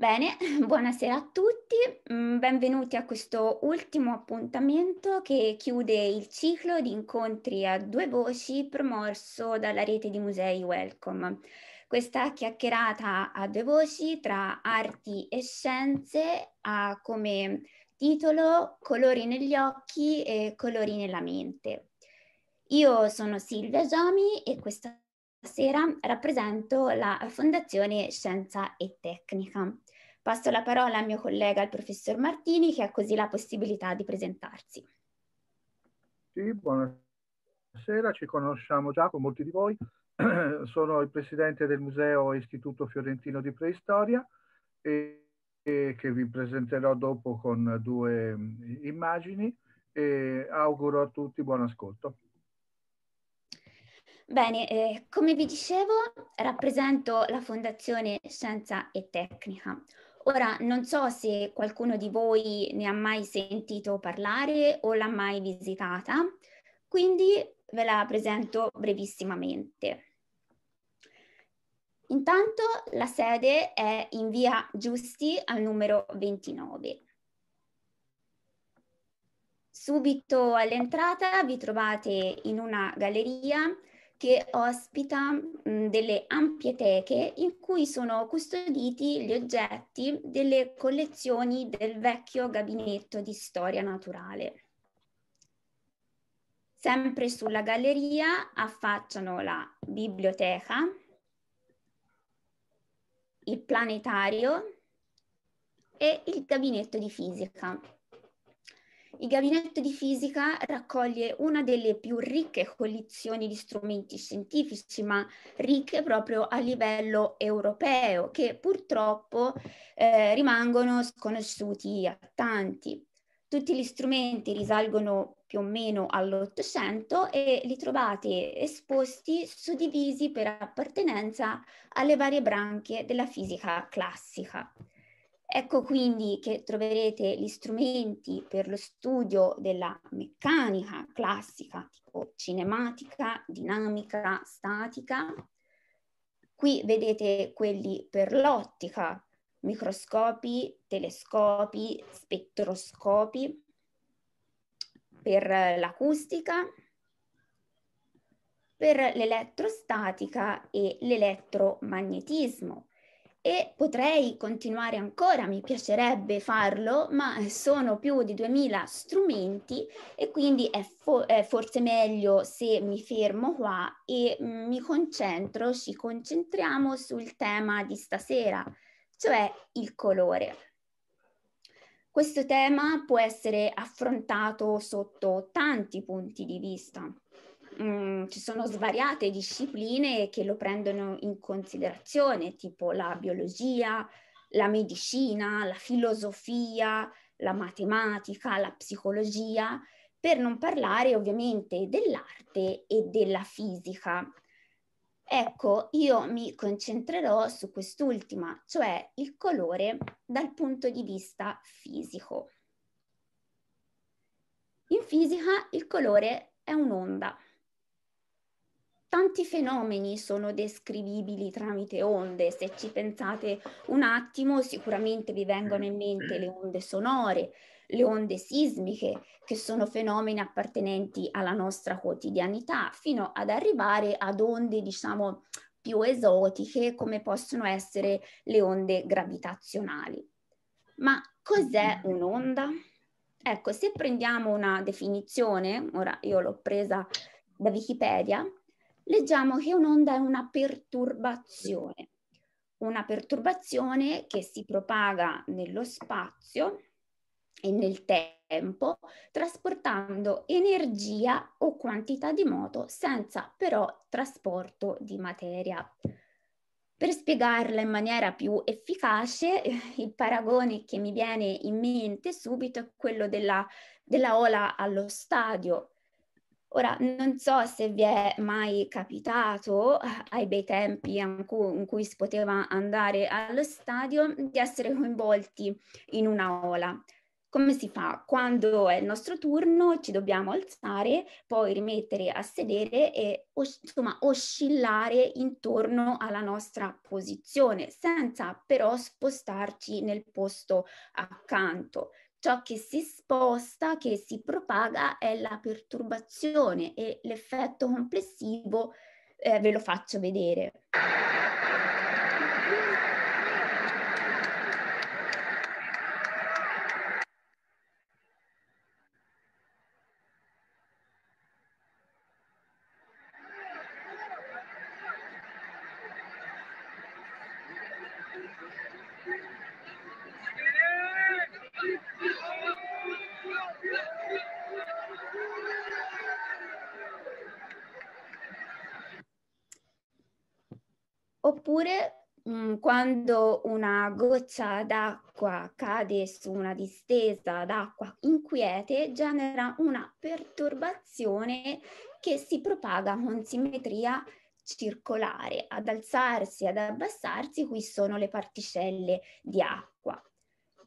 Bene, buonasera a tutti, mm, benvenuti a questo ultimo appuntamento che chiude il ciclo di incontri a due voci promosso dalla rete di musei Welcome. Questa chiacchierata a due voci tra arti e scienze ha come titolo Colori negli occhi e colori nella mente. Io sono Silvia Giomi e questa sera rappresento la Fondazione Scienza e Tecnica. Passo la parola al mio collega, il professor Martini, che ha così la possibilità di presentarsi. Sì, buonasera, ci conosciamo già con molti di voi. Sono il presidente del Museo Istituto Fiorentino di Preistoria e, e che vi presenterò dopo con due mm, immagini e auguro a tutti buon ascolto. Bene, eh, come vi dicevo, rappresento la Fondazione Scienza e Tecnica, Ora, non so se qualcuno di voi ne ha mai sentito parlare o l'ha mai visitata, quindi ve la presento brevissimamente. Intanto la sede è in via Giusti al numero 29. Subito all'entrata vi trovate in una galleria che ospita delle ampie teche in cui sono custoditi gli oggetti delle collezioni del vecchio gabinetto di storia naturale. Sempre sulla galleria affacciano la biblioteca, il planetario e il gabinetto di fisica. Il gabinetto di fisica raccoglie una delle più ricche collezioni di strumenti scientifici, ma ricche proprio a livello europeo, che purtroppo eh, rimangono sconosciuti a tanti. Tutti gli strumenti risalgono più o meno all'Ottocento e li trovate esposti, suddivisi per appartenenza alle varie branche della fisica classica. Ecco quindi che troverete gli strumenti per lo studio della meccanica classica, tipo cinematica, dinamica, statica. Qui vedete quelli per l'ottica, microscopi, telescopi, spettroscopi, per l'acustica, per l'elettrostatica e l'elettromagnetismo, e potrei continuare ancora, mi piacerebbe farlo, ma sono più di 2000 strumenti e quindi è, fo- è forse meglio se mi fermo qua e mm, mi concentro, ci concentriamo sul tema di stasera, cioè il colore. Questo tema può essere affrontato sotto tanti punti di vista. Mm, ci sono svariate discipline che lo prendono in considerazione, tipo la biologia, la medicina, la filosofia, la matematica, la psicologia, per non parlare ovviamente dell'arte e della fisica. Ecco, io mi concentrerò su quest'ultima, cioè il colore dal punto di vista fisico. In fisica il colore è un'onda tanti fenomeni sono descrivibili tramite onde, se ci pensate un attimo sicuramente vi vengono in mente le onde sonore, le onde sismiche, che sono fenomeni appartenenti alla nostra quotidianità, fino ad arrivare ad onde, diciamo, più esotiche come possono essere le onde gravitazionali. Ma cos'è mm-hmm. un'onda? Ecco, se prendiamo una definizione, ora io l'ho presa da Wikipedia, leggiamo che un'onda è una perturbazione, una perturbazione che si propaga nello spazio e nel tempo, trasportando energia o quantità di moto senza però trasporto di materia. Per spiegarla in maniera più efficace, il paragone che mi viene in mente subito è quello della, della ola allo stadio. Ora, non so se vi è mai capitato, eh, ai bei tempi in cui si poteva andare allo stadio, di essere coinvolti in una ola. Come si fa? Quando è il nostro turno ci dobbiamo alzare, poi rimettere a sedere e insomma oscillare intorno alla nostra posizione, senza però spostarci nel posto accanto ciò che si sposta, che si propaga è la perturbazione e l'effetto complessivo eh, ve lo faccio vedere. quando una goccia d'acqua cade su una distesa d'acqua inquiete genera una perturbazione che si propaga con simmetria circolare. Ad alzarsi, e ad abbassarsi, qui sono le particelle di acqua.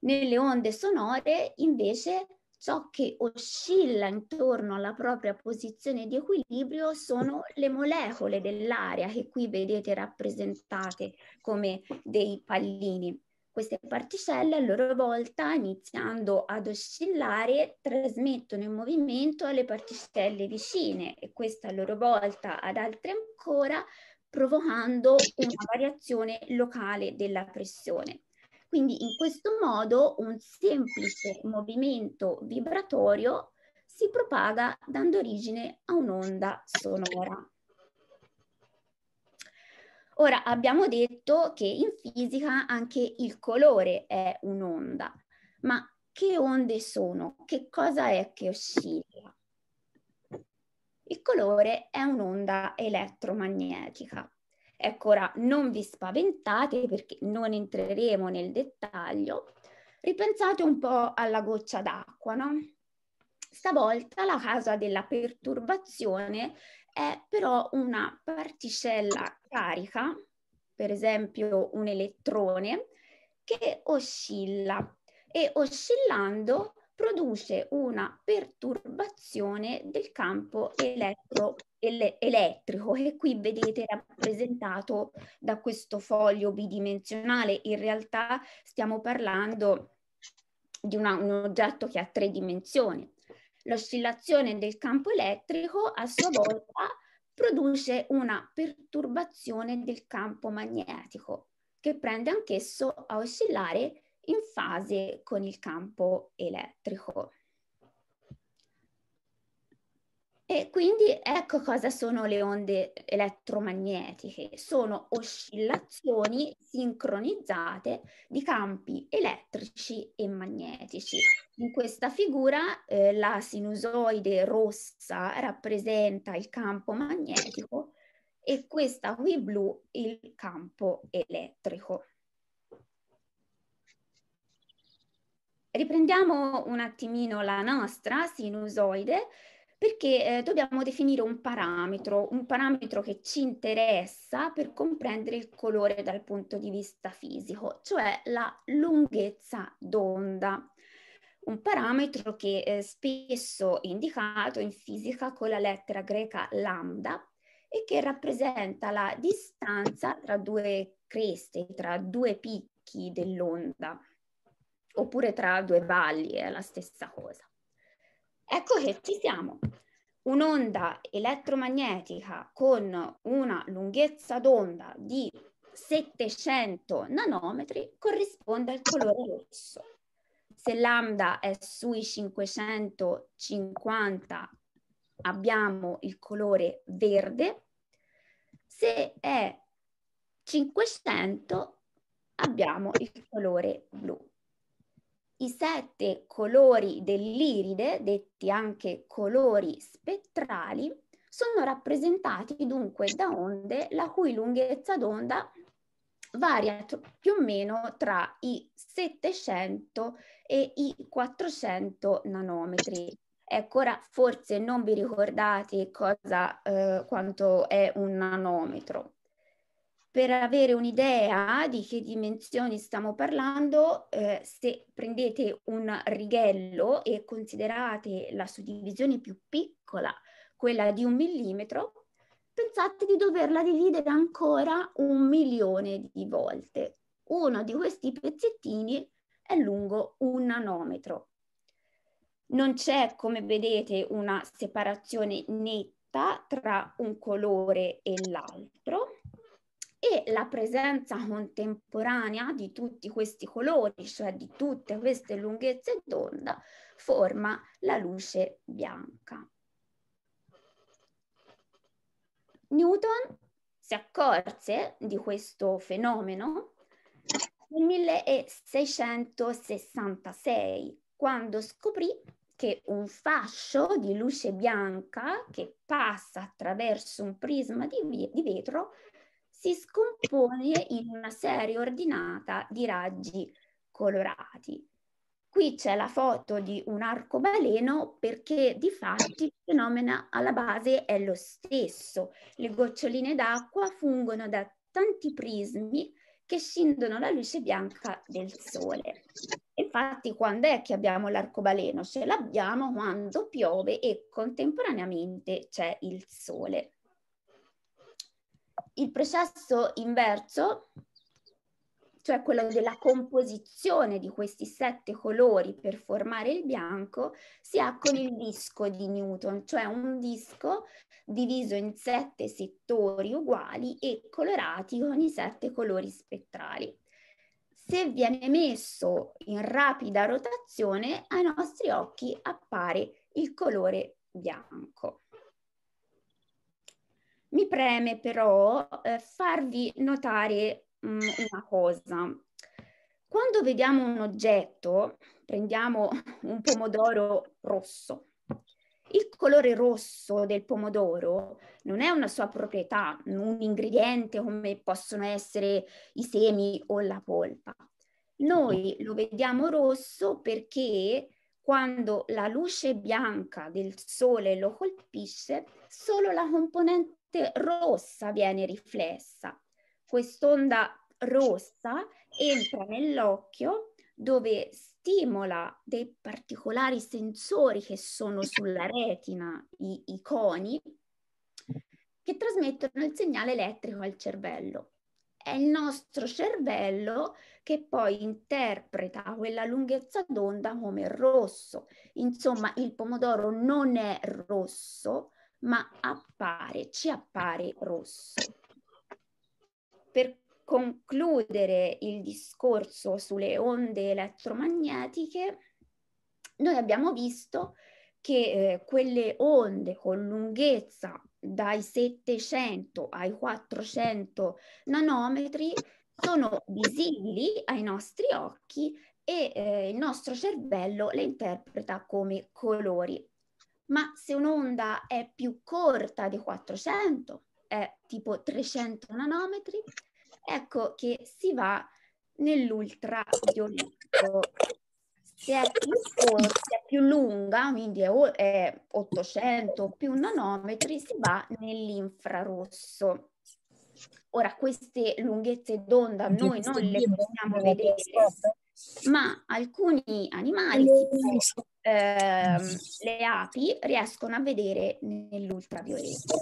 Nelle onde sonore invece ciò che oscilla intorno alla propria posizione di equilibrio sono le molecole dell'aria che qui vedete rappresentate come dei pallini. Queste particelle a loro volta, iniziando ad oscillare, trasmettono il movimento alle particelle vicine e questa a loro volta ad altre ancora, provocando una variazione locale della pressione. Quindi in questo modo un semplice movimento vibratorio si propaga dando origine a un'onda sonora. Ora abbiamo detto che in fisica anche il colore è un'onda, ma che onde sono? Che cosa è che oscilla? Il colore è un'onda elettromagnetica. Ecco ora, non vi spaventate perché non entreremo nel dettaglio. Ripensate un po' alla goccia d'acqua, no? Stavolta la causa della perturbazione è però una particella carica, per esempio un elettrone, che oscilla e oscillando produce una perturbazione del campo elettro, ele, elettrico che qui vedete rappresentato da questo foglio bidimensionale. In realtà stiamo parlando di una, un oggetto che ha tre dimensioni. L'oscillazione del campo elettrico a sua volta produce una perturbazione del campo magnetico che prende anchesso a oscillare in fase con il campo elettrico. E quindi ecco cosa sono le onde elettromagnetiche. Sono oscillazioni sincronizzate di campi elettrici e magnetici. In questa figura eh, la sinusoide rossa rappresenta il campo magnetico e questa qui blu il campo elettrico. Riprendiamo un attimino la nostra sinusoide perché eh, dobbiamo definire un parametro, un parametro che ci interessa per comprendere il colore dal punto di vista fisico, cioè la lunghezza d'onda. Un parametro che eh, spesso è indicato in fisica con la lettera greca lambda e che rappresenta la distanza tra due creste, tra due picchi dell'onda oppure tra due valli è la stessa cosa. Ecco che ci siamo. Un'onda elettromagnetica con una lunghezza d'onda di 700 nanometri corrisponde al colore rosso. Se lambda è sui 550 abbiamo il colore verde, se è 500 abbiamo il colore blu i sette colori dell'iride, detti anche colori spettrali, sono rappresentati dunque da onde la cui lunghezza d'onda varia più o meno tra i 700 e i 400 nanometri. Ecco, ora forse non vi ricordate cosa, eh, quanto è un nanometro per avere un'idea di che dimensioni stiamo parlando, eh, se prendete un righello e considerate la suddivisione più piccola, quella di un millimetro, pensate di doverla dividere ancora un milione di volte. Uno di questi pezzettini è lungo un nanometro. Non c'è, come vedete, una separazione netta tra un colore e l'altro, e la presenza contemporanea di tutti questi colori, cioè di tutte queste lunghezze d'onda, forma la luce bianca. Newton si accorse di questo fenomeno nel 1666, quando scoprì che un fascio di luce bianca che passa attraverso un prisma di, vetro si scompone in una serie ordinata di raggi colorati. Qui c'è la foto di un arcobaleno perché di fatti il fenomeno alla base è lo stesso. Le goccioline d'acqua fungono da tanti prismi che scindono la luce bianca del sole. Infatti quando è che abbiamo l'arcobaleno? Ce l'abbiamo quando piove e contemporaneamente c'è il sole il processo inverso, cioè quello della composizione di questi sette colori per formare il bianco, si ha con il disco di Newton, cioè un disco diviso in sette settori uguali e colorati con i sette colori spettrali. Se viene messo in rapida rotazione, ai nostri occhi appare il colore bianco. Mi preme però eh, farvi notare mh, mm, una cosa. Quando vediamo un oggetto, prendiamo un pomodoro rosso. Il colore rosso del pomodoro non è una sua proprietà, un ingrediente come possono essere i semi o la polpa. Noi lo vediamo rosso perché quando la luce bianca del sole lo colpisce, solo la componente luce rossa viene riflessa. Quest'onda rossa entra nell'occhio dove stimola dei particolari sensori che sono sulla retina, i, i coni, che trasmettono il segnale elettrico al cervello. È il nostro cervello che poi interpreta quella lunghezza d'onda come rosso. Insomma, il pomodoro non è rosso, ma appare, ci appare rosso. Per concludere il discorso sulle onde elettromagnetiche, noi abbiamo visto che eh, quelle onde con lunghezza dai 700 ai 400 nanometri sono visibili ai nostri occhi e eh, il nostro cervello le interpreta come colori ma se un'onda è più corta di 400, è tipo 300 nanometri, ecco che si va nell'ultravioletto. Se è più corta, è più lunga, quindi è, è 800 più nanometri, si va nell'infrarosso. Ora, queste lunghezze d'onda noi non le possiamo vedere, ma alcuni animali si possono eh, le api riescono a vedere nell'ultravioletto.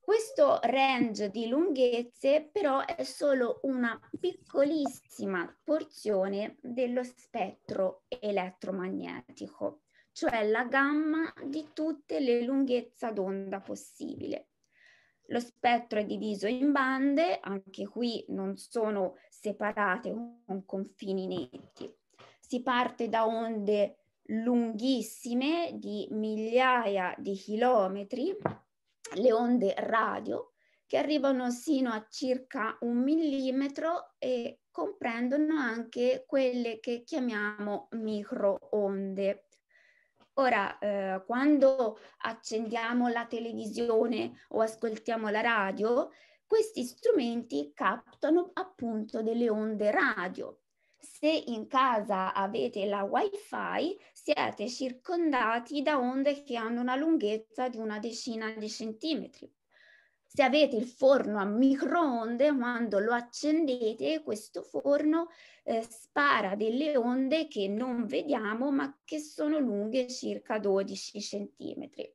Questo range di lunghezze però è solo una piccolissima porzione dello spettro elettromagnetico, cioè la gamma di tutte le lunghezze d'onda possibile. Lo spettro è diviso in bande, anche qui non sono separate con confini netti. Si parte da onde lunghissime di migliaia di chilometri, le onde radio, che arrivano sino a circa un millimetro e comprendono anche quelle che chiamiamo microonde. Ora, eh, quando accendiamo la televisione o ascoltiamo la radio, questi strumenti captano appunto delle onde radio se in casa avete la wifi siete circondati da onde che hanno una lunghezza di una decina di centimetri. Se avete il forno a microonde, quando lo accendete, questo forno eh, spara delle onde che non vediamo ma che sono lunghe circa 12 centimetri.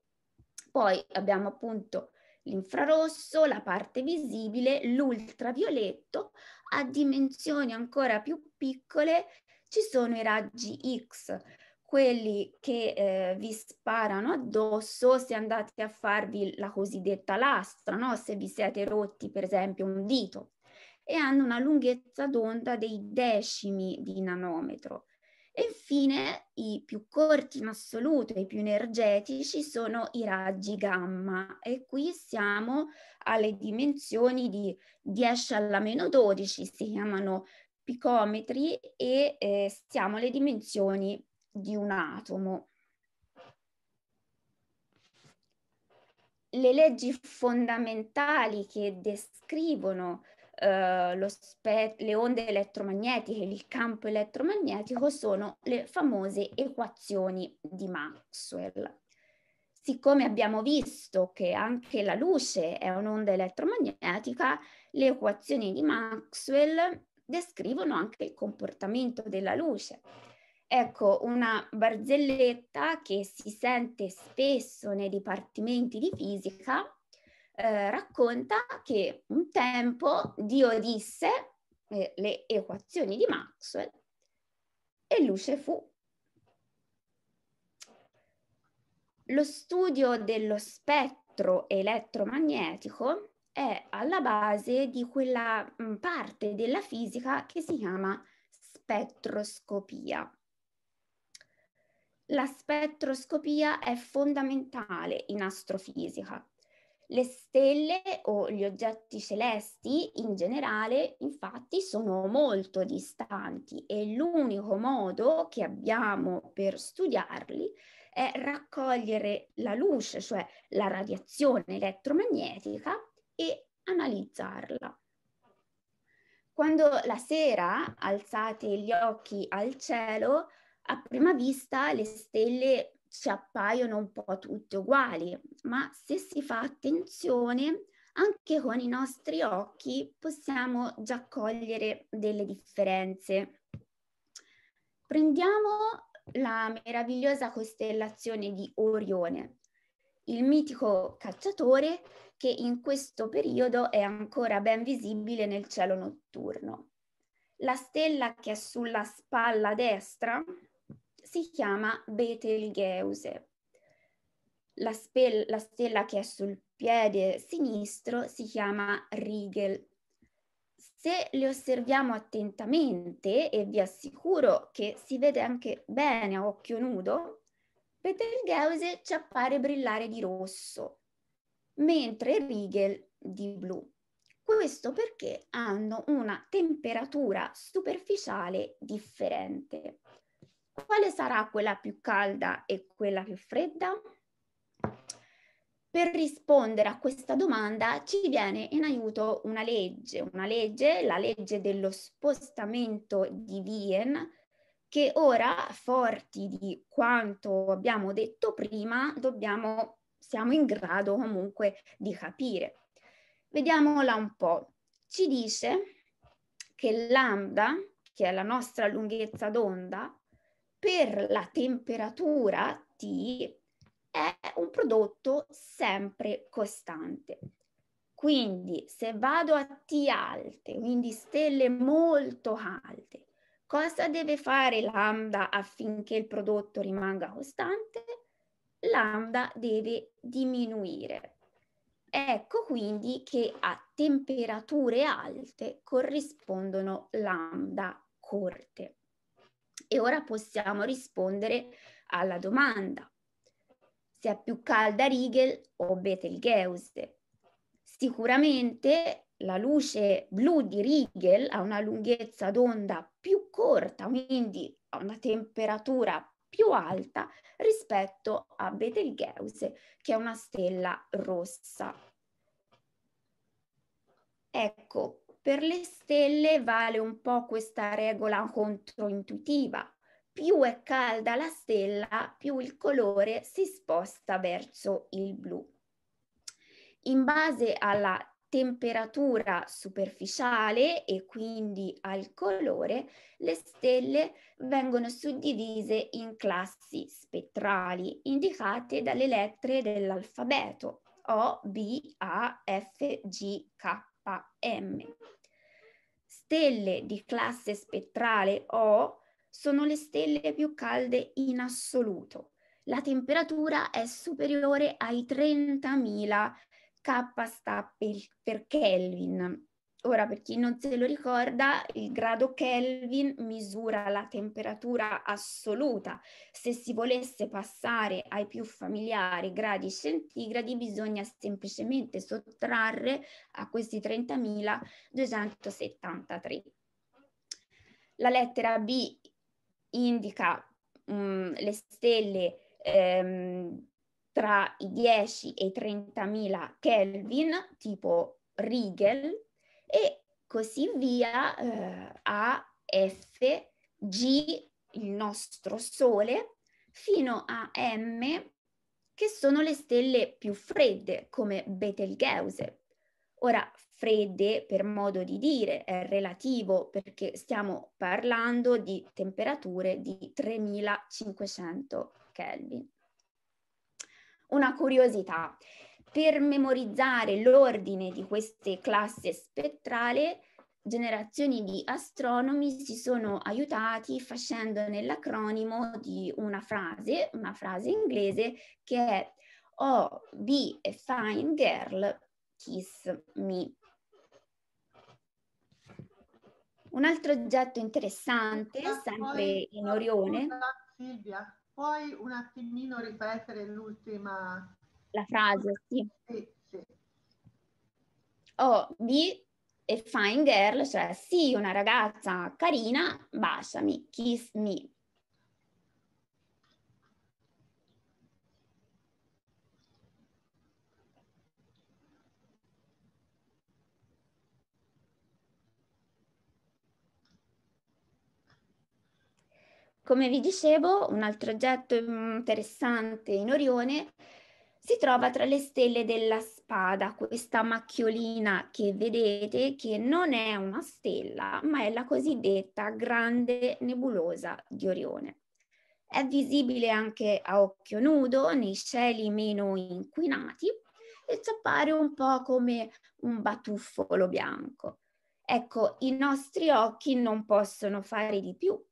Poi abbiamo appunto l'infrarosso, la parte visibile, l'ultravioletto, a dimensioni ancora più piccole ci sono i raggi X, quelli che eh, vi sparano addosso se andate a farvi la cosiddetta lastra, no? se vi siete rotti per esempio un dito, e hanno una lunghezza d'onda dei decimi di nanometro. E infine i più corti in assoluto, i più energetici, sono i raggi gamma e qui siamo alle dimensioni di 10 alla meno 12, si chiamano picometri e eh, siamo alle dimensioni di un atomo. Le leggi fondamentali che descrivono eh, spe- le onde elettromagnetiche, il campo elettromagnetico sono le famose equazioni di Maxwell. Siccome abbiamo visto che anche la luce è un'onda elettromagnetica, le equazioni di Maxwell descrivono anche il comportamento della luce. Ecco, una barzelletta che si sente spesso nei dipartimenti di fisica eh, racconta che un tempo Dio disse eh, le equazioni di Maxwell e luce fu. Lo studio dello spettro elettromagnetico è alla base di quella mm, parte della fisica che si chiama spettroscopia. La spettroscopia è fondamentale in astrofisica le stelle o gli oggetti celesti in generale infatti sono molto distanti e l'unico modo che abbiamo per studiarli è raccogliere la luce, cioè la radiazione elettromagnetica e analizzarla. Quando la sera alzate gli occhi al cielo, a prima vista le stelle ci appaiono un po' tutte uguali, ma se si fa attenzione anche con i nostri occhi possiamo già cogliere delle differenze. Prendiamo la meravigliosa costellazione di Orione, il mitico cacciatore che in questo periodo è ancora ben visibile nel cielo notturno. La stella che è sulla spalla destra si chiama Betelgeuse. La, spe- la stella che è sul piede sinistro si chiama Rigel. Se le osserviamo attentamente, e vi assicuro che si vede anche bene a occhio nudo, Betelgeuse ci appare brillare di rosso, mentre Rigel di blu. Questo perché hanno una temperatura superficiale differente. Quale sarà quella più calda e quella più fredda? Per rispondere a questa domanda ci viene in aiuto una legge, una legge, la legge dello spostamento di Wien, che ora, forti di quanto abbiamo detto prima, dobbiamo, siamo in grado comunque di capire. Vediamola un po'. Ci dice che lambda, che è la nostra lunghezza d'onda, per la temperatura T è un prodotto sempre costante. Quindi se vado a T alte, quindi stelle molto alte, cosa deve fare lambda affinché il prodotto rimanga costante? Lambda deve diminuire. Ecco quindi che a temperature alte corrispondono lambda corte. E ora possiamo rispondere alla domanda se è più calda Riegel o Betelgeuse. Sicuramente la luce blu di Riegel ha una lunghezza d'onda più corta, quindi ha una temperatura più alta rispetto a Betelgeuse, che è una stella rossa. Ecco, per le stelle vale un po' questa regola controintuitiva. Più è calda la stella, più il colore si sposta verso il blu. In base alla temperatura superficiale e quindi al colore, le stelle vengono suddivise in classi spettrali indicate dalle lettere dell'alfabeto O, B, A, F, G, K. KM. Stelle di classe spettrale O sono le stelle più calde in assoluto. La temperatura è superiore ai 30.000 K per Kelvin. Ora, per chi non se lo ricorda, il grado Kelvin misura la temperatura assoluta. Se si volesse passare ai più familiari gradi centigradi, bisogna semplicemente sottrarre a questi 30.273. La lettera B indica um, le stelle ehm, tra i 10 e i 30.000 Kelvin, tipo Riegel, e così via eh, a F, G, il nostro Sole, fino a M, che sono le stelle più fredde, come Betelgeuse. Ora, fredde, per modo di dire, è relativo perché stiamo parlando di temperature di 3500 Kelvin. Una curiosità, per memorizzare l'ordine di queste classi spettrali, generazioni di astronomi si sono aiutati facendo nell'acronimo di una frase, una frase inglese che è Oh, be a fine girl, kiss me. Un altro oggetto interessante, sempre in Orione. Silvia, puoi un attimino ripetere l'ultima la frase, sì. O di a fine girl, cioè sì, una ragazza carina, baciami, kiss me. Come vi dicevo, un altro oggetto interessante in Orione si trova tra le stelle della spada, questa macchiolina che vedete che non è una stella, ma è la cosiddetta grande nebulosa di Orione. È visibile anche a occhio nudo nei cieli meno inquinati e ci appare un po' come un batuffolo bianco. Ecco, i nostri occhi non possono fare di più,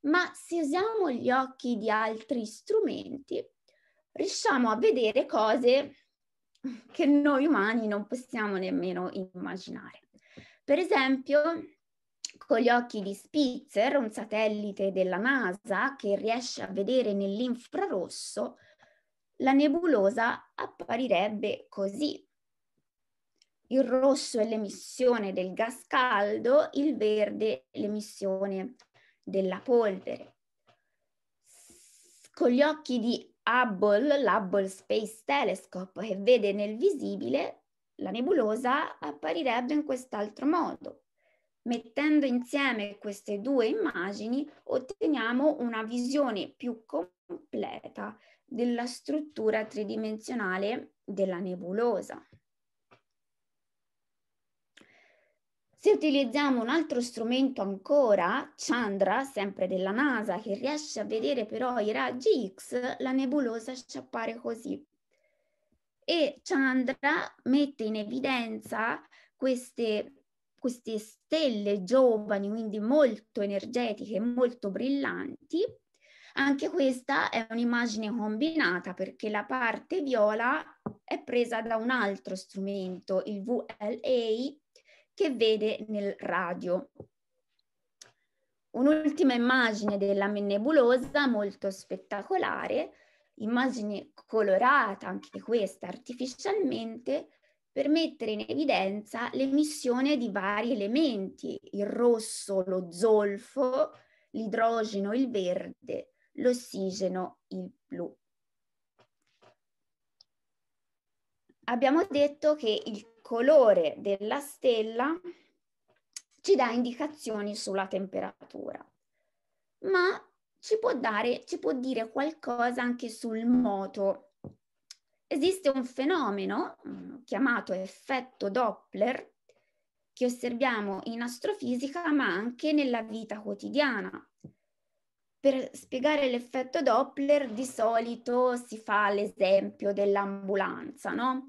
ma se usiamo gli occhi di altri strumenti riusciamo a vedere cose che noi umani non possiamo nemmeno immaginare. Per esempio, con gli occhi di Spitzer, un satellite della NASA che riesce a vedere nell'infrarosso, la nebulosa apparirebbe così. Il rosso è l'emissione del gas caldo, il verde l'emissione della polvere. Con gli occhi di Hubble, l'Hubble Space Telescope, che vede nel visibile la nebulosa, apparirebbe in quest'altro modo. Mettendo insieme queste due immagini otteniamo una visione più completa della struttura tridimensionale della nebulosa. Se utilizziamo un altro strumento ancora, Chandra, sempre della NASA, che riesce a vedere però i raggi X, la nebulosa ci appare così. E Chandra mette in evidenza queste, queste stelle giovani, quindi molto energetiche, molto brillanti. Anche questa è un'immagine combinata perché la parte viola è presa da un altro strumento, il VLA, che vede nel radio. Un'ultima immagine della nebulosa molto spettacolare, immagine colorata anche questa artificialmente, per mettere in evidenza l'emissione di vari elementi, il rosso, lo zolfo, l'idrogeno, il verde, l'ossigeno, il blu. Abbiamo detto che il colore della stella ci dà indicazioni sulla temperatura, ma ci può, dare, ci può dire qualcosa anche sul moto. Esiste un fenomeno mm, chiamato effetto Doppler che osserviamo in astrofisica ma anche nella vita quotidiana. Per spiegare l'effetto Doppler di solito si fa l'esempio dell'ambulanza, no?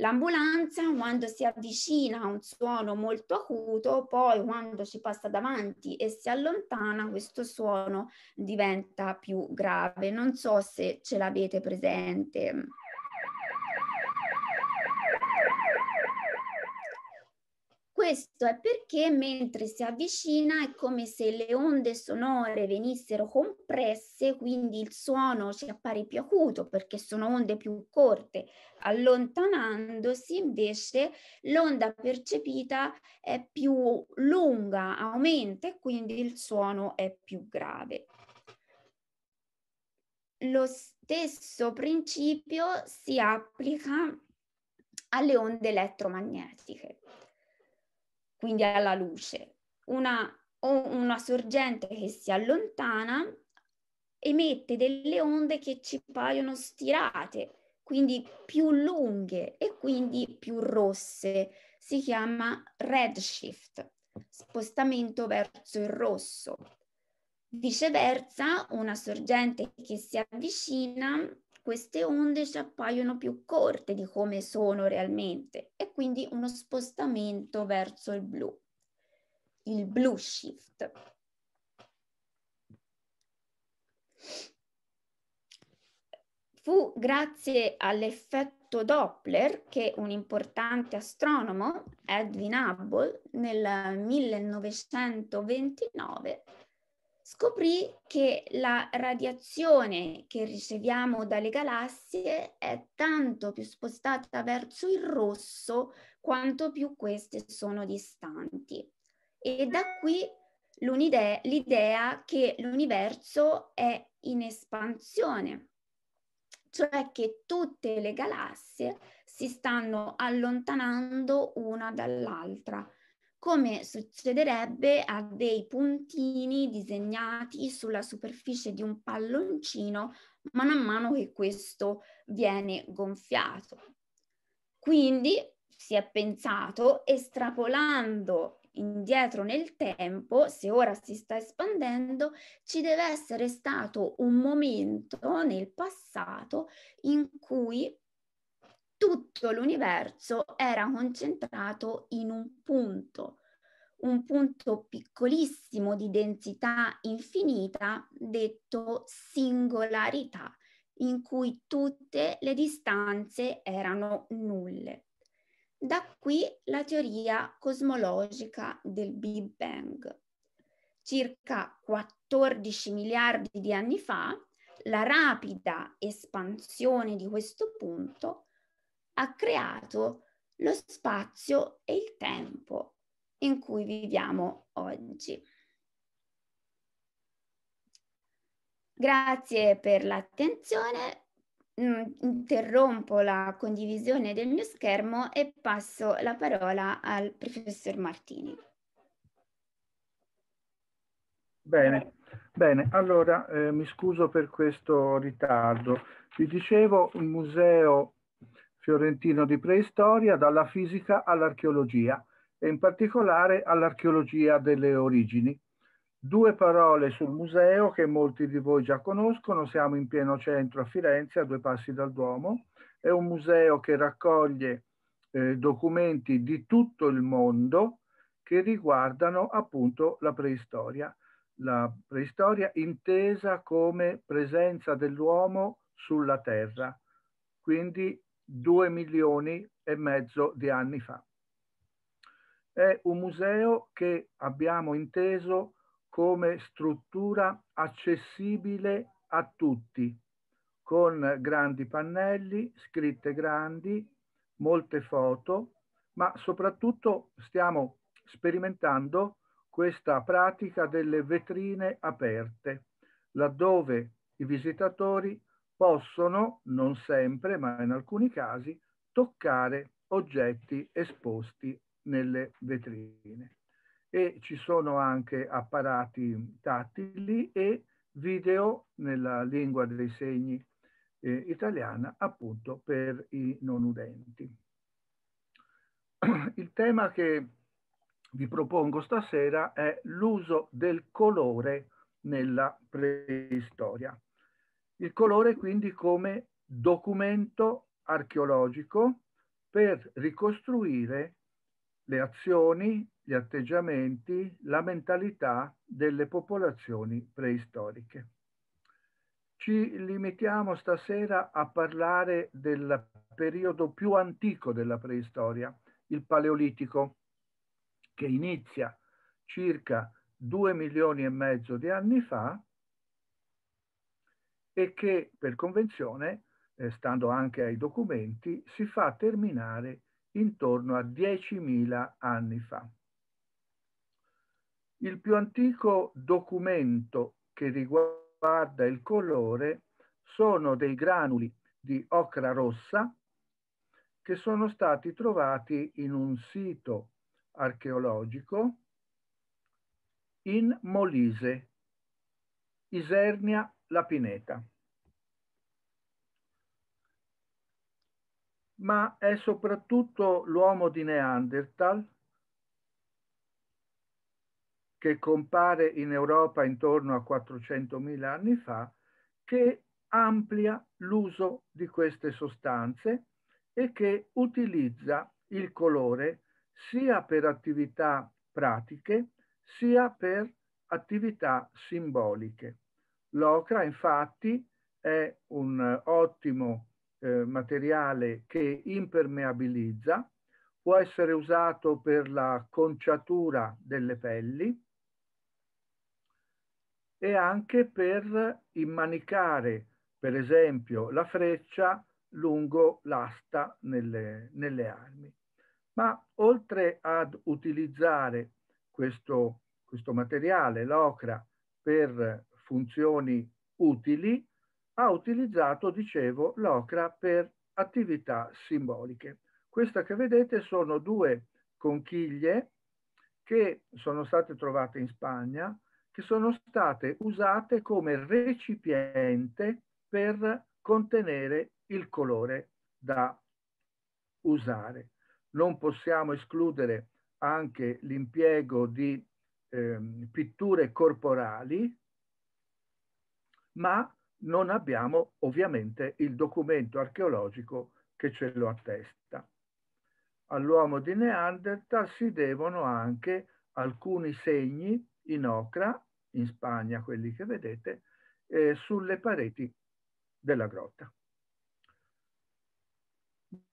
L'ambulanza quando si avvicina a un suono molto acuto, poi quando ci passa davanti e si allontana, questo suono diventa più grave. Non so se ce l'avete presente. Questo è perché mentre si avvicina è come se le onde sonore venissero compresse, quindi il suono ci appare più acuto perché sono onde più corte. Allontanandosi invece l'onda percepita è più lunga, aumenta e quindi il suono è più grave. Lo stesso principio si applica alle onde elettromagnetiche quindi alla luce. Una, una sorgente che si allontana emette delle onde che ci paiono stirate, quindi più lunghe e quindi più rosse. Si chiama redshift, spostamento verso il rosso. Viceversa, una sorgente che si avvicina queste onde ci appaiono più corte di come sono realmente e quindi uno spostamento verso il blu, il blue shift. Fu grazie all'effetto Doppler che un importante astronomo, Edwin Hubble, nel 1929 scoprì che la radiazione che riceviamo dalle galassie è tanto più spostata verso il rosso quanto più queste sono distanti. E da qui l'idea che l'universo è in espansione, cioè che tutte le galassie si stanno allontanando una dall'altra come succederebbe a dei puntini disegnati sulla superficie di un palloncino man mano che questo viene gonfiato. Quindi si è pensato, estrapolando indietro nel tempo, se ora si sta espandendo, ci deve essere stato un momento nel passato in cui tutto l'universo era concentrato in un punto, un punto piccolissimo di densità infinita detto singolarità, in cui tutte le distanze erano nulle. Da qui la teoria cosmologica del Big Bang. Circa 14 miliardi di anni fa, la rapida espansione di questo punto ha creato lo spazio e il tempo in cui viviamo oggi. Grazie per l'attenzione, mm, interrompo la condivisione del mio schermo e passo la parola al professor Martini. Bene, bene. allora eh, mi scuso per questo ritardo. Vi dicevo, il museo fiorentino di preistoria, dalla fisica all'archeologia e in particolare all'archeologia delle origini. Due parole sul museo che molti di voi già conoscono, siamo in pieno centro a Firenze, a due passi dal Duomo, è un museo che raccoglie eh, documenti di tutto il mondo che riguardano appunto la preistoria, la preistoria intesa come presenza dell'uomo sulla terra, quindi due milioni e mezzo di anni fa. È un museo che abbiamo inteso come struttura accessibile a tutti, con grandi pannelli, scritte grandi, molte foto, ma soprattutto stiamo sperimentando questa pratica delle vetrine aperte, laddove i visitatori possono, non sempre, ma in alcuni casi, toccare oggetti esposti nelle vetrine. E ci sono anche apparati tattili e video nella lingua dei segni eh, italiana, appunto per i non udenti. Il tema che vi propongo stasera è l'uso del colore nella preistoria. Il colore quindi come documento archeologico per ricostruire le azioni, gli atteggiamenti, la mentalità delle popolazioni preistoriche. Ci limitiamo stasera a parlare del periodo più antico della preistoria, il Paleolitico, che inizia circa due milioni e mezzo di anni fa e che per convenzione, eh, stando anche ai documenti, si fa terminare intorno a 10.000 anni fa. Il più antico documento che riguarda il colore sono dei granuli di ocra rossa che sono stati trovati in un sito archeologico in Molise, Isernia la pineta. Ma è soprattutto l'uomo di Neanderthal che compare in Europa intorno a 400.000 anni fa che amplia l'uso di queste sostanze e che utilizza il colore sia per attività pratiche sia per attività simboliche. L'ocra infatti è un eh, ottimo eh, materiale che impermeabilizza, può essere usato per la conciatura delle pelli e anche per immanicare, per esempio, la freccia lungo l'asta nelle, nelle armi. Ma oltre ad utilizzare questo, questo materiale, l'ocra, per funzioni utili, ha utilizzato, dicevo, l'ocra per attività simboliche. Questa che vedete sono due conchiglie che sono state trovate in Spagna, che sono state usate come recipiente per contenere il colore da usare. Non possiamo escludere anche l'impiego di eh, pitture corporali ma non abbiamo ovviamente il documento archeologico che ce lo attesta. All'uomo di Neanderthal si devono anche alcuni segni in ocra, in Spagna quelli che vedete, eh, sulle pareti della grotta.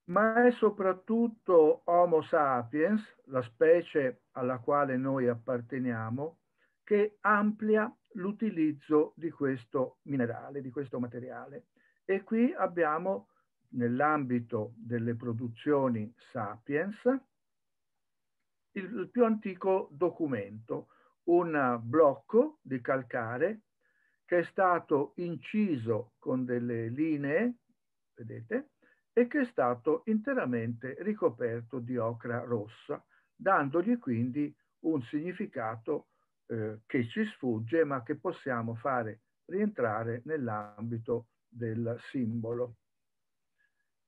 Ma è soprattutto Homo sapiens, la specie alla quale noi apparteniamo, che amplia l'utilizzo di questo minerale, di questo materiale. E qui abbiamo nell'ambito delle produzioni Sapiens il, più antico documento, un blocco di calcare che è stato inciso con delle linee, vedete, e che è stato interamente ricoperto di ocra rossa, dandogli quindi un significato eh, che ci sfugge ma che possiamo fare rientrare nell'ambito del simbolo.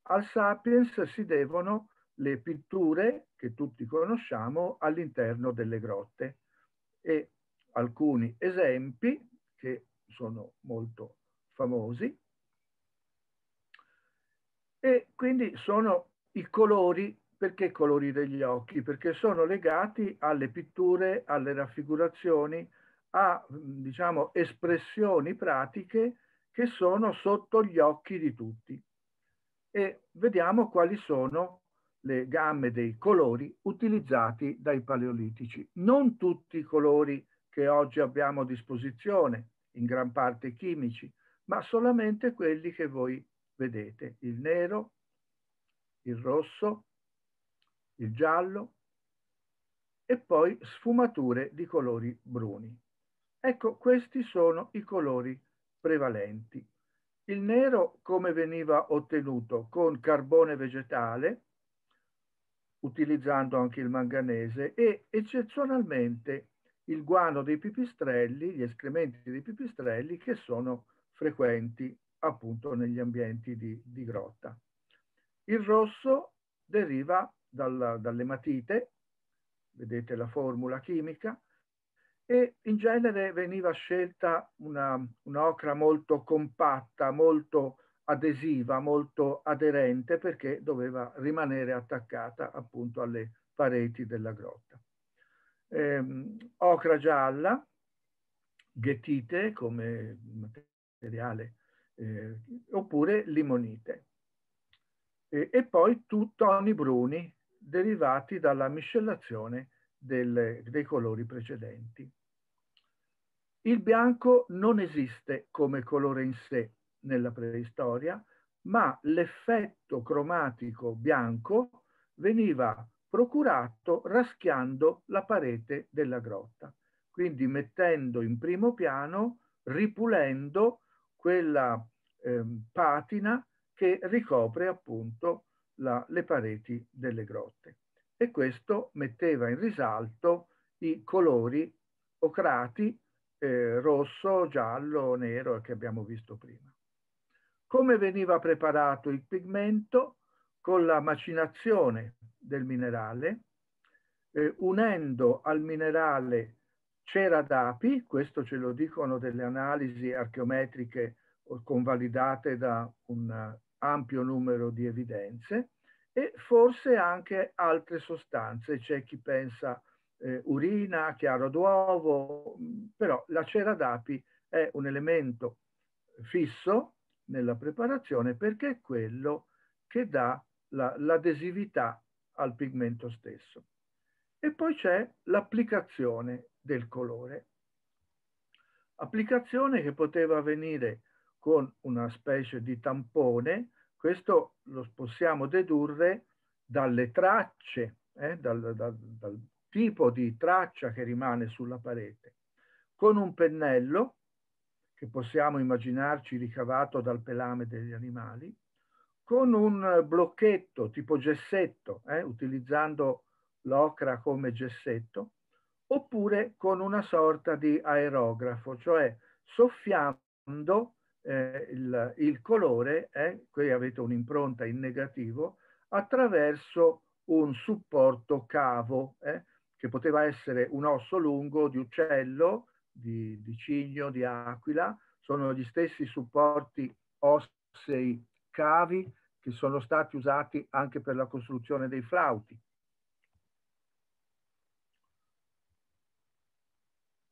Al Sapiens si devono le pitture che tutti conosciamo all'interno delle grotte e alcuni esempi che sono molto famosi e quindi sono i colori perché colorire gli occhi? Perché sono legati alle pitture, alle raffigurazioni, a diciamo, espressioni pratiche che sono sotto gli occhi di tutti. E vediamo quali sono le gamme dei colori utilizzati dai paleolitici. Non tutti i colori che oggi abbiamo a disposizione, in gran parte chimici, ma solamente quelli che voi vedete, il nero, il rosso, il giallo e poi sfumature di colori bruni. Ecco, questi sono i colori prevalenti. Il nero come veniva ottenuto? Con carbone vegetale, utilizzando anche il manganese, e eccezionalmente il guano dei pipistrelli, gli escrementi dei pipistrelli che sono frequenti appunto negli ambienti di, di grotta. Il rosso deriva dalla, dalle matite, vedete la formula chimica, e in genere veniva scelta un'ocra un molto compatta, molto adesiva, molto aderente, perché doveva rimanere attaccata appunto alle pareti della grotta. Eh, ocra gialla, ghetite come materiale, eh, oppure limonite. E, e poi toni bruni, derivati dalla miscelazione del, dei colori precedenti. Il bianco non esiste come colore in sé nella preistoria, ma l'effetto cromatico bianco veniva procurato raschiando la parete della grotta, quindi mettendo in primo piano, ripulendo quella eh, patina che ricopre appunto la, le pareti delle grotte. E questo metteva in risalto i colori ocrati, eh, rosso, giallo, nero che abbiamo visto prima. Come veniva preparato il pigmento? Con la macinazione del minerale, eh, unendo al minerale cera d'api, questo ce lo dicono delle analisi archeometriche convalidate da un ampio numero di evidenze e forse anche altre sostanze, c'è chi pensa eh, urina, chiaro d'uovo, mm, però la cera d'api è un elemento fisso nella preparazione perché è quello che dà l'adesività la, al pigmento stesso. E poi c'è l'applicazione del colore. Applicazione che poteva avvenire con una specie di tampone, questo lo possiamo dedurre dalle tracce, eh, dal, dal, dal tipo di traccia che rimane sulla parete. Con un pennello, che possiamo immaginarci ricavato dal pelame degli animali, con un blocchetto tipo gessetto, eh, utilizzando l'ocra come gessetto, oppure con una sorta di aerografo, cioè soffiando eh, il, il, colore, eh, qui avete un'impronta in negativo, attraverso un supporto cavo, eh, che poteva essere un osso lungo di uccello, di, di cigno, di aquila, sono gli stessi supporti ossei cavi che sono stati usati anche per la costruzione dei flauti.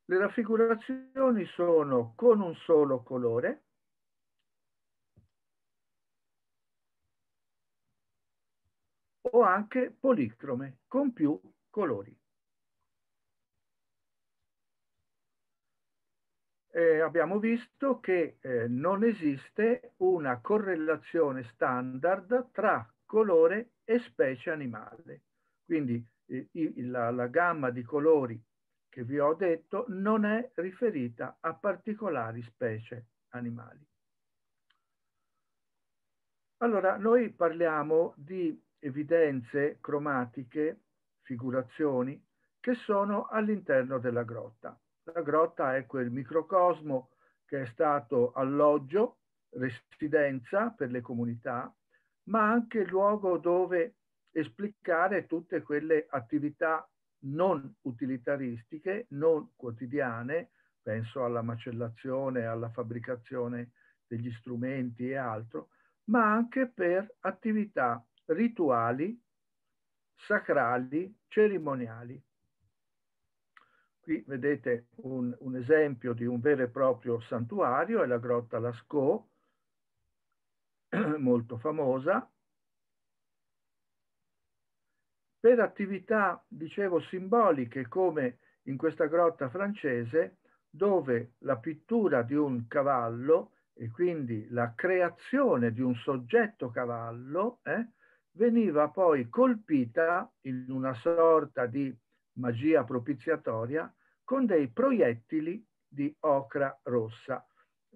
Le raffigurazioni sono con un solo colore, o anche policrome con più colori. Eh, abbiamo visto che eh, non esiste una correlazione standard tra colore e specie animale. Quindi eh, la, la gamma di colori che vi ho detto non è riferita a particolari specie animali. Allora, noi parliamo di evidenze cromatiche, figurazioni, che sono all'interno della grotta. La grotta è quel microcosmo che è stato alloggio, residenza per le comunità, ma anche luogo dove esplicare tutte quelle attività non utilitaristiche, non quotidiane, penso alla macellazione, alla fabbricazione degli strumenti e altro, ma anche per attività rituali, sacrali, cerimoniali. Qui vedete un, un esempio di un vero e proprio santuario, è la grotta Lascaux, molto famosa. Per attività, dicevo, simboliche come in questa grotta francese, dove la pittura di un cavallo e quindi la creazione di un soggetto cavallo eh, veniva poi colpita in una sorta di magia propiziatoria con dei proiettili di ocra rossa.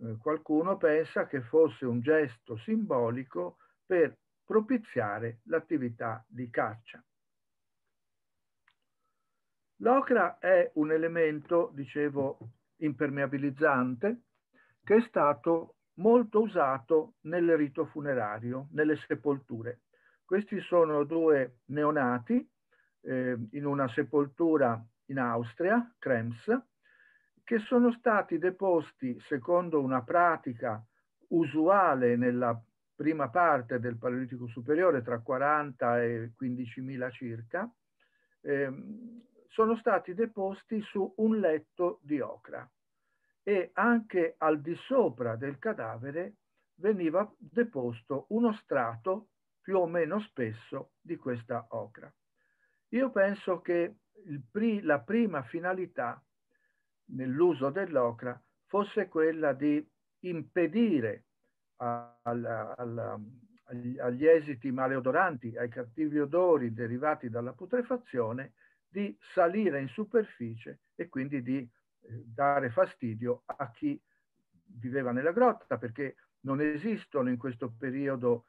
Eh, qualcuno pensa che fosse un gesto simbolico per propiziare l'attività di caccia. L'ocra è un elemento, dicevo, impermeabilizzante che è stato molto usato nel rito funerario, nelle sepolture. Questi sono due neonati eh, in una sepoltura in Austria, Krems, che sono stati deposti secondo una pratica usuale nella prima parte del Paleolitico superiore, tra 40 e 15.000 circa, eh, sono stati deposti su un letto di ocra e anche al di sopra del cadavere veniva deposto uno strato più o meno spesso di questa ocra. Io penso che pri la prima finalità nell'uso dell'ocra fosse quella di impedire alla, alla, agli, agli esiti maleodoranti, ai cattivi odori derivati dalla putrefazione, di salire in superficie e quindi di eh, dare fastidio a chi viveva nella grotta, perché non esistono in questo periodo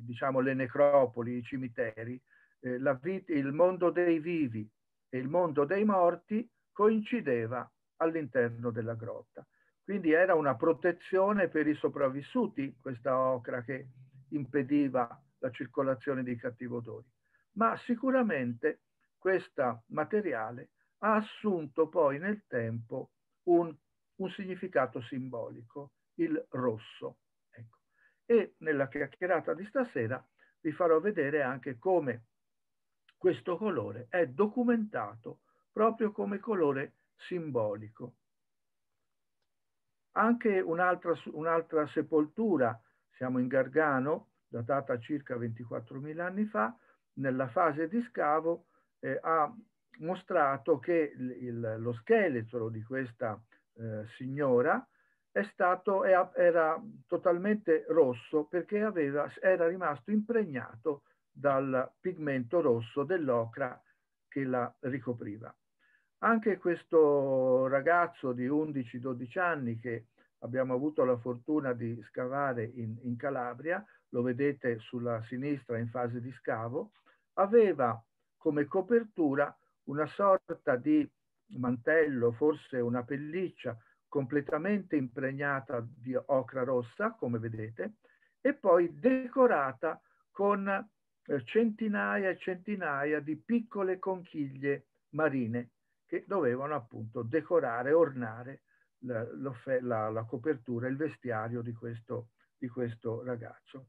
diciamo, le necropoli, i cimiteri, eh, vita, il mondo dei vivi e il mondo dei morti coincideva all'interno della grotta. Quindi era una protezione per i sopravvissuti questa ocra che impediva la circolazione dei cattivodori. Ma sicuramente questo materiale ha assunto poi nel tempo un, un significato simbolico, il rosso e nella chiacchierata di stasera vi farò vedere anche come questo colore è documentato proprio come colore simbolico. Anche un'altra, un'altra sepoltura, siamo in Gargano, datata circa 24.000 anni fa, nella fase di scavo eh, ha mostrato che il, lo scheletro di questa eh, signora è stato, era totalmente rosso perché aveva, era rimasto impregnato dal pigmento rosso dell'ocra che la ricopriva. Anche questo ragazzo di 11-12 anni che abbiamo avuto la fortuna di scavare in, in, Calabria, lo vedete sulla sinistra in fase di scavo, aveva come copertura una sorta di mantello, forse una pelliccia completamente impregnata di ocra rossa, come vedete, e poi decorata con eh, centinaia e centinaia di piccole conchiglie marine che dovevano appunto decorare, ornare la, la, la copertura, il vestiario di questo, di questo ragazzo.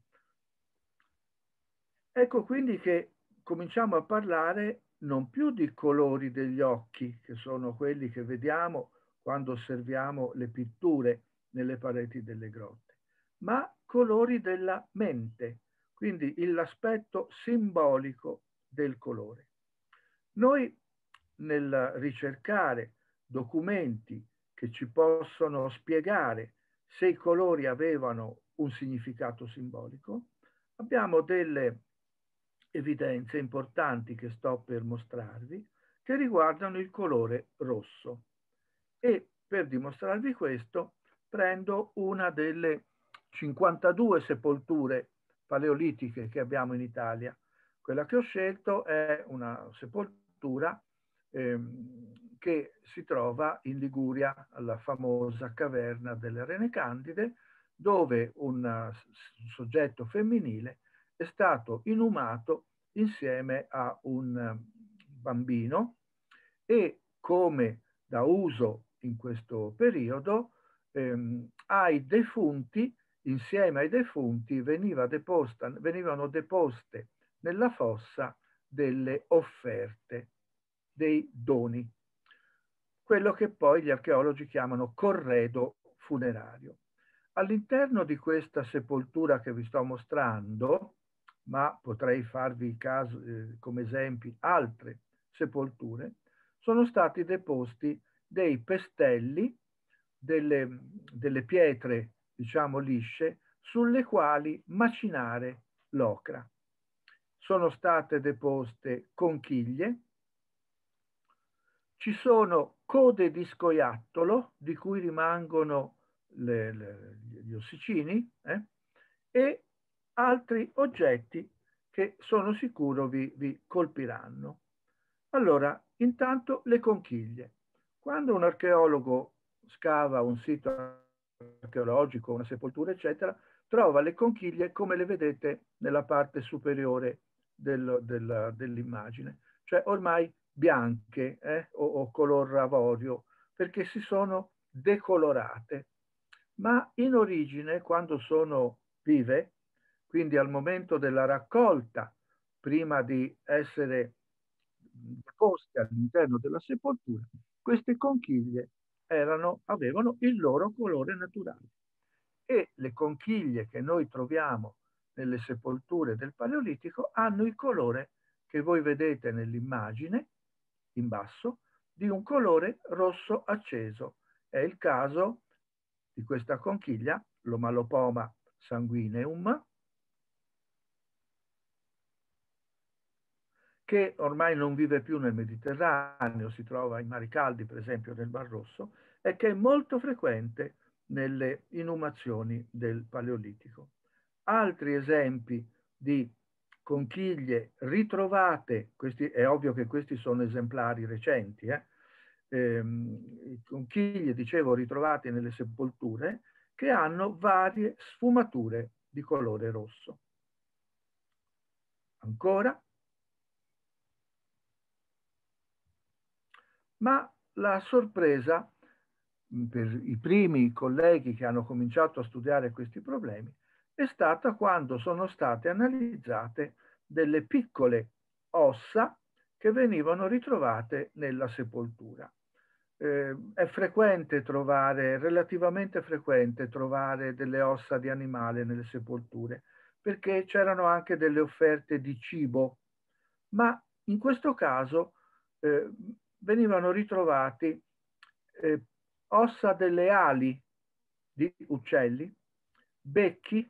Ecco quindi che cominciamo a parlare non più di colori degli occhi, che sono quelli che vediamo quando osserviamo le pitture nelle pareti delle grotte, ma colori della mente, quindi l'aspetto simbolico del colore. Noi nel ricercare documenti che ci possono spiegare se i colori avevano un significato simbolico, abbiamo delle evidenze importanti che sto per mostrarvi che riguardano il colore rosso e per dimostrarvi questo prendo una delle 52 sepolture paleolitiche che abbiamo in Italia. Quella che ho scelto è una sepoltura ehm, che si trova in Liguria, alla famosa caverna delle Rene Candide, dove un soggetto femminile è stato inumato insieme a un ehm, bambino e come da uso in questo periodo, ehm, ai defunti, insieme ai defunti, veniva deposta, venivano deposte nella fossa delle offerte, dei doni, quello che poi gli archeologi chiamano corredo funerario. All'interno di questa sepoltura che vi sto mostrando, ma potrei farvi caso, eh, come esempi altre sepolture, sono stati deposti dei pestelli, delle, delle pietre, diciamo, lisce, sulle quali macinare l'ocra. Sono state deposte conchiglie, ci sono code di scoiattolo, di cui rimangono le, le, gli ossicini, eh? e altri oggetti che sono sicuro vi, vi colpiranno. Allora, intanto le conchiglie. Quando un archeologo scava un sito archeologico, una sepoltura, eccetera, trova le conchiglie come le vedete nella parte superiore del, del, dell'immagine, cioè ormai bianche eh, o, o color avorio, perché si sono decolorate. Ma in origine, quando sono vive, quindi al momento della raccolta, prima di essere deposte all'interno della sepoltura, queste conchiglie erano, avevano il loro colore naturale. E le conchiglie che noi troviamo nelle sepolture del Paleolitico hanno il colore che voi vedete nell'immagine, in basso, di un colore rosso acceso. È il caso di questa conchiglia, l'omalopoma sanguineum, che ormai non vive più nel Mediterraneo, si trova in mari caldi, per esempio nel Mar Rosso, e che è molto frequente nelle inumazioni del Paleolitico. Altri esempi di conchiglie ritrovate, questi, è ovvio che questi sono esemplari recenti, eh? ehm, conchiglie, dicevo, ritrovate nelle sepolture, che hanno varie sfumature di colore rosso. Ancora, ma la sorpresa mm, per i primi colleghi che hanno cominciato a studiare questi problemi è stata quando sono state analizzate delle piccole ossa che venivano ritrovate nella sepoltura. Eh, è frequente trovare, relativamente frequente trovare delle ossa di animale nelle sepolture, perché c'erano anche delle offerte di cibo, ma in questo caso eh, venivano ritrovati eh, ossa delle ali di uccelli, becchi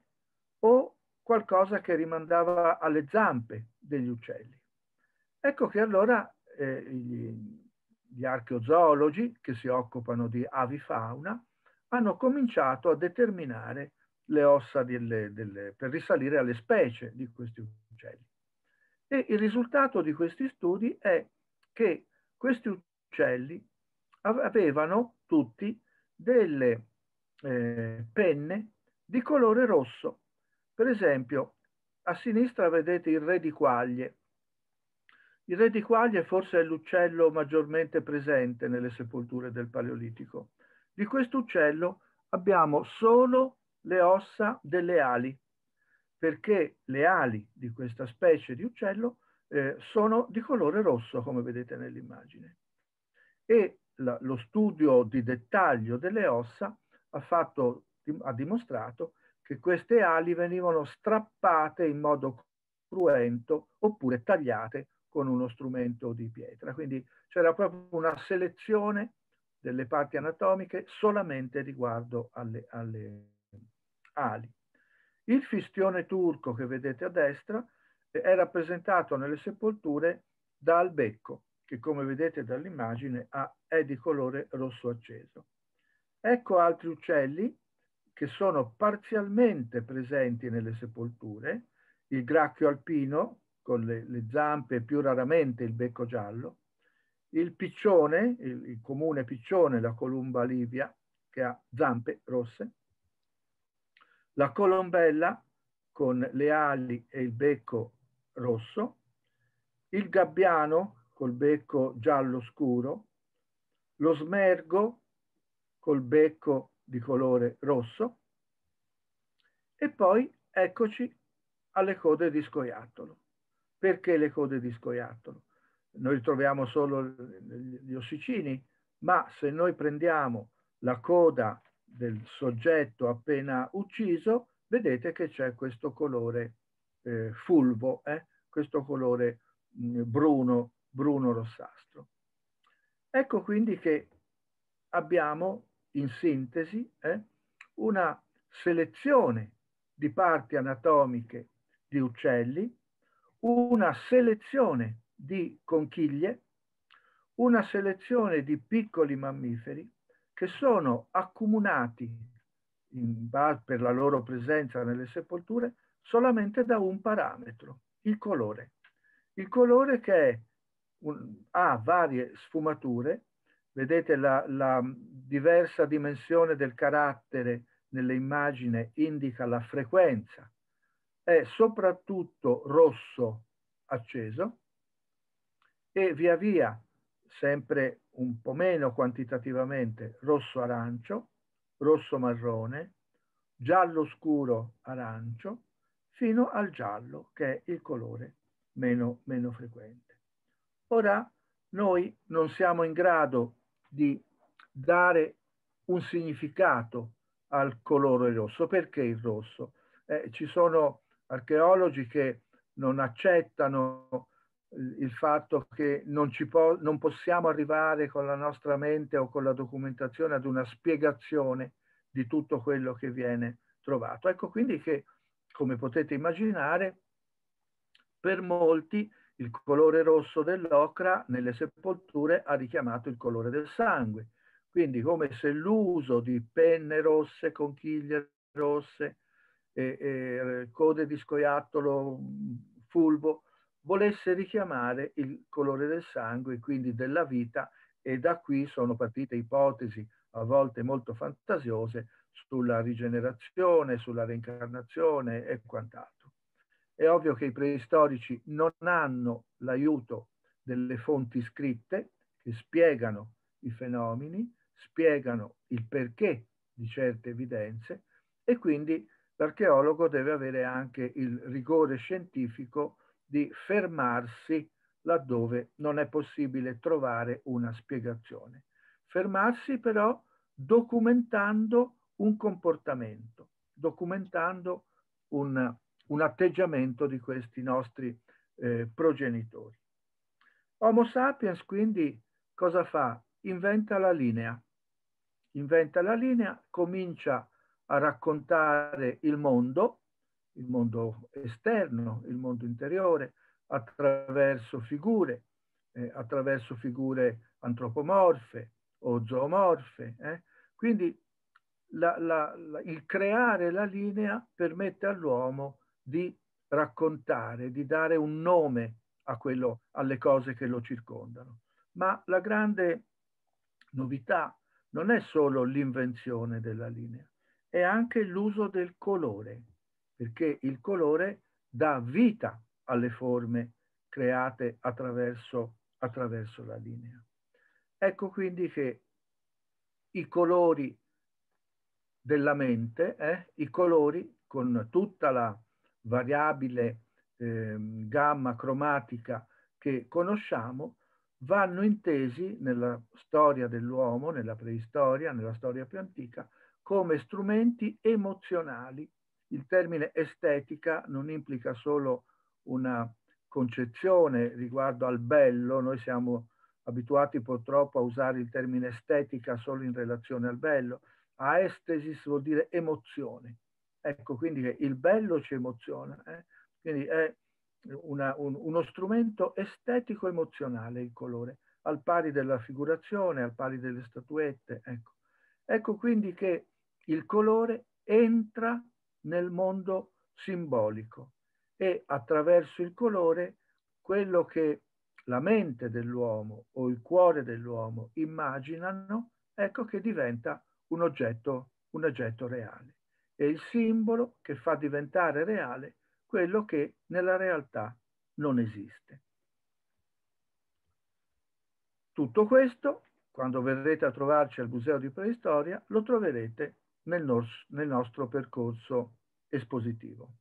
o qualcosa che rimandava alle zampe degli uccelli. Ecco che allora eh, gli, gli archeozoologi che si occupano di avifauna hanno cominciato a determinare le ossa delle, delle, per risalire alle specie di questi uccelli. E il risultato di questi studi è che questi uccelli avevano tutti delle eh, penne di colore rosso. Per esempio, a sinistra vedete il re di quaglie. Il re di quaglie forse è l'uccello maggiormente presente nelle sepolture del Paleolitico. Di questo uccello abbiamo solo le ossa delle ali, perché le ali di questa specie di uccello eh, sono di colore rosso, come vedete nell'immagine. E la, lo studio di dettaglio delle ossa ha, fatto, ha dimostrato che queste ali venivano strappate in modo cruento oppure tagliate con uno strumento di pietra. Quindi c'era proprio una selezione delle parti anatomiche solamente riguardo alle, alle ali. Il fistione turco che vedete a destra è rappresentato nelle sepolture da Albecco, che come vedete dall'immagine è di colore rosso acceso. Ecco altri uccelli che sono parzialmente presenti nelle sepolture, il gracchio alpino con le, le zampe più raramente il becco giallo, il piccione, il, il comune piccione, la columba livia, che ha zampe rosse, la colombella con le ali e il becco rosso, il gabbiano col becco giallo scuro, lo smergo col becco di colore rosso e poi eccoci alle code di scoiattolo. Perché le code di scoiattolo? Noi troviamo solo gli ossicini, ma se noi prendiamo la coda del soggetto appena ucciso, vedete che c'è questo colore eh, fulvo, eh, questo colore mh, mm, bruno, bruno rossastro. Ecco quindi che abbiamo in sintesi eh, una selezione di parti anatomiche di uccelli, una selezione di conchiglie, una selezione di piccoli mammiferi che sono accomunati in, per la loro presenza nelle sepolture solamente da un parametro, il colore. Il colore che un, ha varie sfumature, vedete la, la diversa dimensione del carattere nell'immagine indica la frequenza, è soprattutto rosso acceso e via via, sempre un po' meno quantitativamente, rosso-arancio, rosso-marrone, giallo scuro arancio, fino al giallo, che è il colore meno, meno frequente. Ora, noi non siamo in grado di dare un significato al colore rosso. Perché il rosso? Eh, ci sono archeologi che non accettano eh, il fatto che non, po non, possiamo arrivare con la nostra mente o con la documentazione ad una spiegazione di tutto quello che viene trovato. Ecco quindi che come potete immaginare, per molti il colore rosso dell'ocra nelle sepolture ha richiamato il colore del sangue. Quindi come se l'uso di penne rosse, conchiglie rosse, e, e, code di scoiattolo, fulvo, volesse richiamare il colore del sangue, quindi della vita, e da qui sono partite ipotesi a volte molto fantasiose sulla rigenerazione, sulla reincarnazione e quant'altro. È ovvio che i preistorici non hanno l'aiuto delle fonti scritte che spiegano i fenomeni, spiegano il perché di certe evidenze e quindi l'archeologo deve avere anche il rigore scientifico di fermarsi laddove non è possibile trovare una spiegazione. Fermarsi però documentando un comportamento, documentando un, un atteggiamento di questi nostri eh, progenitori. Homo sapiens quindi cosa fa? Inventa la linea. Inventa la linea, comincia a raccontare il mondo, il mondo esterno, il mondo interiore, attraverso figure, eh, attraverso figure antropomorfe o zoomorfe. Eh? Quindi la, la, la, il creare la linea permette all'uomo di raccontare, di dare un nome a quello, alle cose che lo circondano. Ma la grande novità non è solo l'invenzione della linea, è anche l'uso del colore, perché il colore dà vita alle forme create attraverso, attraverso la linea. Ecco quindi che i colori della mente eh, i colori con tutta la variabile eh, gamma cromatica che conosciamo vanno intesi nella storia dell'uomo, nella preistoria, nella storia più antica, come strumenti emozionali. Il termine estetica non implica solo una concezione riguardo al bello, noi siamo abituati purtroppo a usare il termine estetica solo in relazione al bello, a estesis vuol dire emozione. Ecco, quindi il bello ci emoziona. Eh? Quindi è una, un, uno strumento estetico-emozionale il colore, al pari della figurazione, al pari delle statuette. Ecco, ecco quindi che il colore entra nel mondo simbolico e attraverso il colore quello che la mente dell'uomo o il cuore dell'uomo immaginano, ecco che diventa un oggetto, un oggetto reale. È il simbolo che fa diventare reale quello che nella realtà non esiste. Tutto questo, quando verrete a trovarci al Museo di Preistoria, lo troverete nel, nel nostro percorso espositivo.